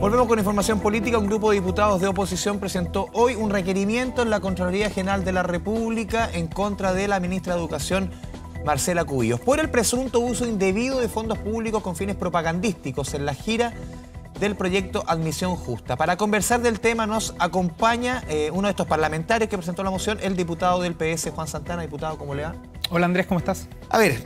Volvemos con información política. Un grupo de diputados de oposición presentó hoy un requerimiento en la Contraloría General de la República en contra de la ministra de Educación, Marcela Cubillos, por el presunto uso indebido de fondos públicos con fines propagandísticos en la gira del proyecto Admisión Justa. Para conversar del tema nos acompaña eh, uno de estos parlamentarios que presentó la moción, el diputado del PS, Juan Santana. Diputado, ¿cómo le va? Hola Andrés, ¿cómo estás? A ver,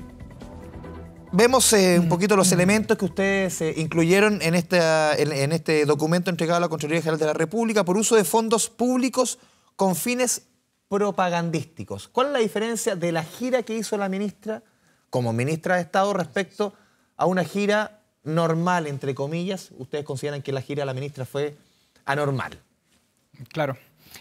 Vemos eh, un mm. poquito los mm. elementos que ustedes eh, incluyeron en, esta, en, este documento entregado a la Contraloría General de la República por uso de fondos públicos con fines propagandísticos. ¿Cuál es la diferencia de la gira que hizo la ministra como ministra de Estado respecto a una gira normal, entre comillas? ¿Ustedes consideran que la gira de la ministra fue anormal? Claro.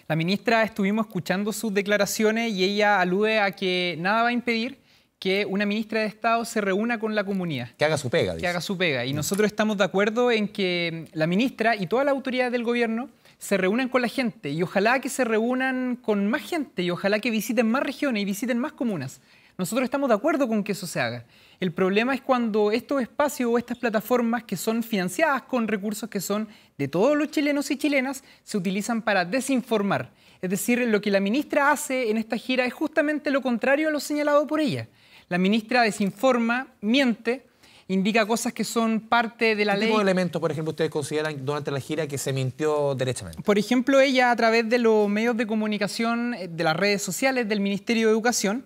La ministra estuvimos escuchando sus declaraciones y ella alude a que nada va a impedir que una ministra de Estado se reúna con la comunidad. Que haga su pega. Dice. Que haga su pega. Y mm. nosotros estamos de acuerdo en que la ministra y toda la autoridad del gobierno se reúnan con la gente y ojalá que se reúnan con más gente y ojalá que visiten más regiones y visiten más comunas. Nosotros estamos de acuerdo con que eso se haga. El problema es cuando estos espacios o estas plataformas que son financiadas con recursos que son de todos los chilenos y chilenas se utilizan para desinformar. Es decir, lo que la ministra hace en esta gira es justamente lo contrario a lo señalado por ella. La ministra desinforma, miente, indica cosas que son parte de la ley. ¿Qué elementos, por ejemplo, ustedes consideran durante la gira que se mintió derechamente? Por ejemplo, ella a través de los medios de comunicación, eh, de las redes sociales del Ministerio de Educación,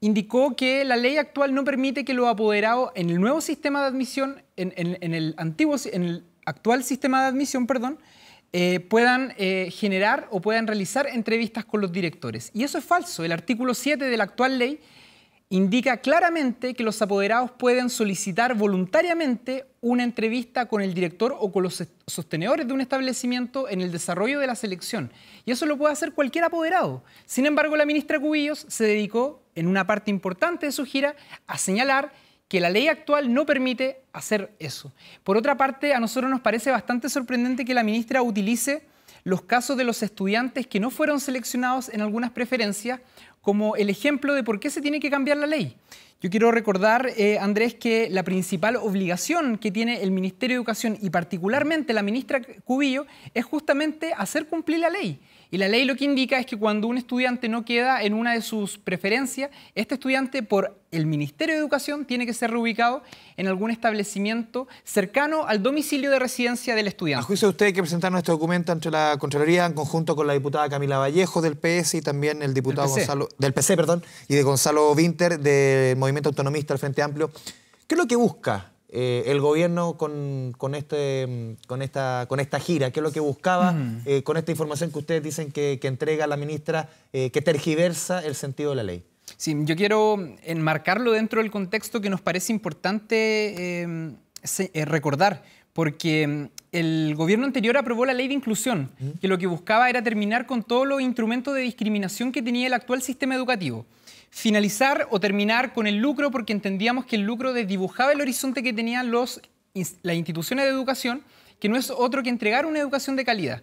indicó que la ley actual no permite que los apoderados en el nuevo sistema de admisión, en, el antiguo, en el actual sistema de admisión, perdón, eh, puedan eh, generar o puedan realizar entrevistas con los directores. Y eso es falso. El artículo 7 de la actual ley indica claramente que los apoderados pueden solicitar voluntariamente una entrevista con el director o con los sostenedores de un establecimiento en el desarrollo de la selección. Y eso lo puede hacer cualquier apoderado. Sin embargo, la ministra Cubillos se dedicó, en una parte importante de su gira, a señalar que la ley actual no permite hacer eso. Por otra parte, a nosotros nos parece bastante sorprendente que la ministra utilice los casos de los estudiantes que no fueron seleccionados en algunas preferencias como el ejemplo de por qué se tiene que cambiar la ley. Yo quiero recordar, eh, Andrés, que la principal obligación que tiene el Ministerio de Educación y particularmente la ministra Cubillo es justamente hacer cumplir la ley. Y la ley lo que indica es que cuando un estudiante no queda en una de sus preferencias, este estudiante por el Ministerio de Educación tiene que ser reubicado en algún establecimiento cercano al domicilio de residencia del estudiante. A juicio de usted que presentar nuestro documento ante la Contraloría en conjunto con la diputada Camila Vallejo del PS y también el diputado Gonzalo del PC, perdón, y de Gonzalo Winter del Movimiento Autonomista del Frente Amplio. ¿Qué es lo que busca eh, el gobierno con, este, mm, con, esta, con esta gira, ¿qué es lo que buscaba mm. eh, con esta información que ustedes dicen que, entrega la ministra, eh, que tergiversa el sentido de la ley. Sí, yo quiero enmarcarlo dentro del contexto que nos parece importante recordar, porque mm, el gobierno anterior aprobó la ley de inclusión, que lo que buscaba era terminar con todos los instrumentos de discriminación que tenía el actual sistema educativo. Finalizar o terminar con el lucro, porque entendíamos que el lucro desdibujaba el horizonte que tenían las instituciones de educación, que no es otro que entregar una educación de calidad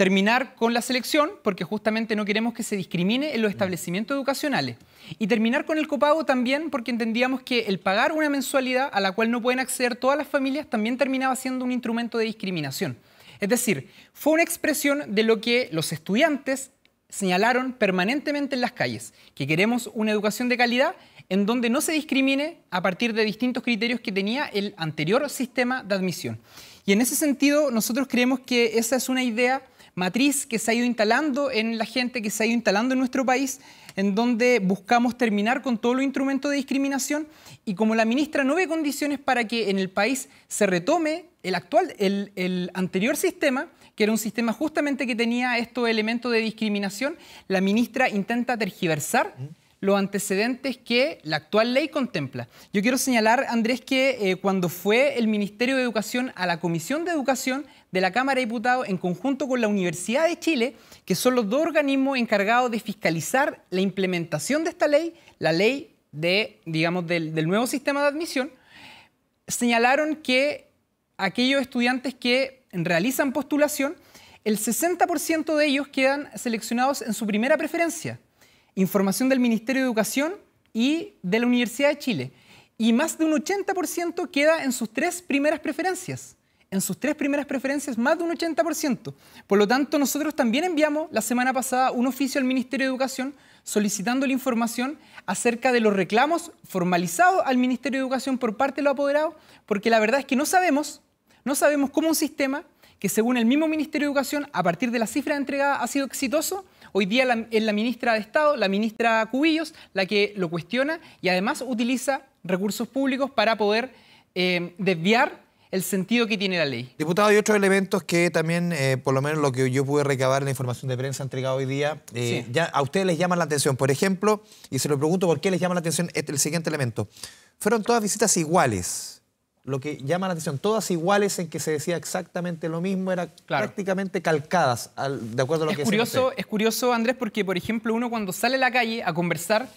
terminar con la selección, porque justamente no queremos que se discrimine en los mm. establecimientos educacionales. Y terminar con el copago también, porque entendíamos que el pagar una mensualidad a la cual no pueden acceder todas las familias también terminaba siendo un instrumento de discriminación. Es decir, fue una expresión de lo que los estudiantes señalaron permanentemente en las calles, que queremos una educación de calidad en donde no se discrimine a partir de distintos criterios que tenía el anterior sistema de admisión. Y en ese sentido, nosotros creemos que esa es una idea matriz que se ha ido instalando en la gente, que se ha ido instalando en nuestro país, en donde buscamos terminar con todos los instrumentos de discriminación y como la ministra no ve condiciones para que en el país se retome el actual, el, anterior sistema, que era un sistema justamente que tenía estos elementos de discriminación, la ministra intenta tergiversar los antecedentes que la actual ley contempla. Yo quiero señalar, Andrés, que eh, cuando fue el Ministerio de Educación a la Comisión de Educación, de la Cámara de Diputados en conjunto con la Universidad de Chile, que son los dos organismos encargados de fiscalizar la implementación de esta ley, la ley del, del nuevo sistema de admisión, señalaron que aquellos estudiantes que realizan postulación, el 60% de ellos quedan seleccionados en su primera preferencia, información del Ministerio de Educación y de la Universidad de Chile, y más de un 80% queda en sus tres primeras preferencias en sus tres primeras preferencias más de un 80%. Por lo tanto, nosotros también enviamos la semana pasada un oficio al Ministerio de Educación solicitando la información acerca de los reclamos formalizados al Ministerio de Educación por parte de los apoderados, porque la verdad es que no sabemos, no sabemos cómo un sistema que según el mismo Ministerio de Educación, a partir de la cifra entregada, ha sido exitoso. Hoy día es la ministra de Estado, la ministra Cubillos, la que lo cuestiona y además utiliza recursos públicos para poder eh, desviar el sentido que tiene la ley. Diputado, hay otros elementos que también, eh, por lo menos lo que yo pude recabar en la información de prensa entregada hoy día, eh, ya a ustedes les llama la atención. Por ejemplo, y se lo pregunto por qué les llama la atención este, el siguiente elemento. Fueron todas visitas iguales lo que llama la atención, todas iguales en que se decía exactamente lo mismo, eran prácticamente calcadas de acuerdo a lo es que curioso, Es curioso, Andrés, porque, por ejemplo, uno cuando sale a la calle a conversar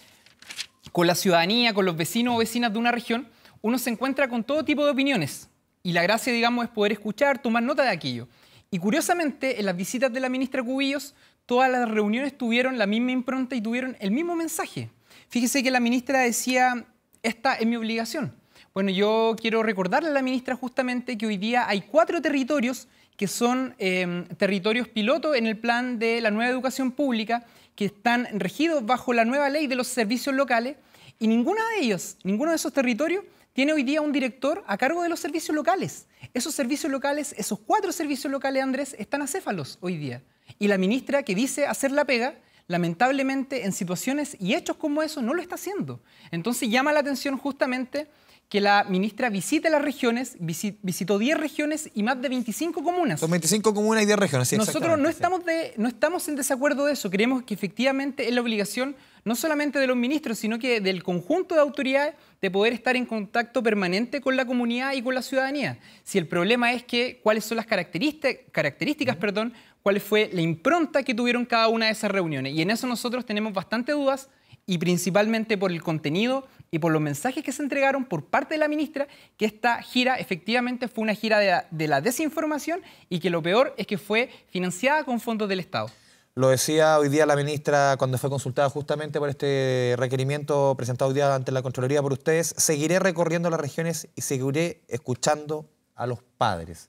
con la ciudadanía, con los vecinos o vecinas de una región, uno se encuentra con todo tipo de opiniones. Y la gracia, digamos, es poder escuchar, tomar nota de aquello. Y curiosamente, en las visitas de la ministra Cubillos, todas las reuniones tuvieron la misma impronta y tuvieron el mismo mensaje. Fíjese que la ministra decía, esta es mi obligación. Bueno, yo quiero recordarle a la ministra justamente que hoy día hay cuatro territorios que son em, territorios piloto en el plan de la nueva educación pública, que están regidos bajo la nueva ley de los servicios locales, y ninguno de ellos, ninguno de esos territorios tiene hoy día un director a cargo de los servicios locales. Esos servicios locales, esos cuatro servicios locales, Andrés, están acéfalos hoy día. Y la ministra que dice hacer la pega, lamentablemente en situaciones y hechos como eso no lo está haciendo. Entonces llama la atención justamente que la ministra visite las regiones, visitó 10 regiones y más de 25 comunas. Son 25 comunas y 10 regiones, Nosotros no estamos, de, no estamos en desacuerdo de eso, creemos que efectivamente es la obligación no solamente de los ministros, sino que del conjunto de autoridades, de poder estar en contacto permanente con la comunidad y con la ciudadanía. Si el problema es que cuáles son las características, perdón, cuál fue la impronta que tuvieron cada una de esas reuniones. Y en eso nosotros tenemos bastante dudas y principalmente por el contenido y por los mensajes que se entregaron por parte de la ministra, que esta gira efectivamente fue una gira de la desinformación y que lo peor es que fue financiada con fondos del Estado. Lo decía hoy día la ministra cuando fue consultada justamente por este requerimiento presentado hoy día ante la Contraloría por ustedes. Seguiré recorriendo las regiones y seguiré escuchando a los padres.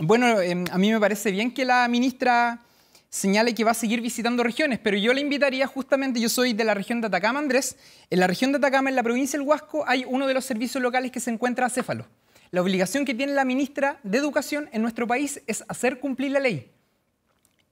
Bueno, em, a mí me parece bien que la ministra señale que va a seguir visitando regiones, pero yo le invitaría justamente, yo soy de la región de Atacama, Andrés, en la región de Atacama, en la provincia del Huasco, hay uno de los servicios locales que se encuentra Céfalo. La obligación que tiene la ministra de Educación en nuestro país es hacer cumplir la ley.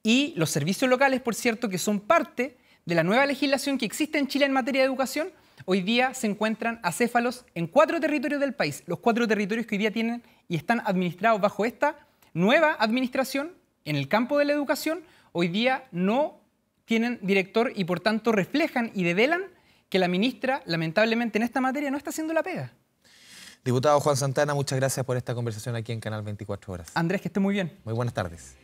Y los servicios locales, por cierto, que son parte de la nueva legislación que existe en Chile en materia de educación, hoy día se encuentran acéfalos en cuatro territorios del país, los cuatro territorios que hoy día tienen y están administrados bajo esta nueva administración en el campo de la educación, hoy día no tienen director y por tanto reflejan y develan que la ministra, lamentablemente en esta materia, no está haciendo la pega. Diputado Juan Santana, muchas gracias por esta conversación aquí en Canal 24 Horas. Andrés, que esté muy bien. Muy buenas tardes.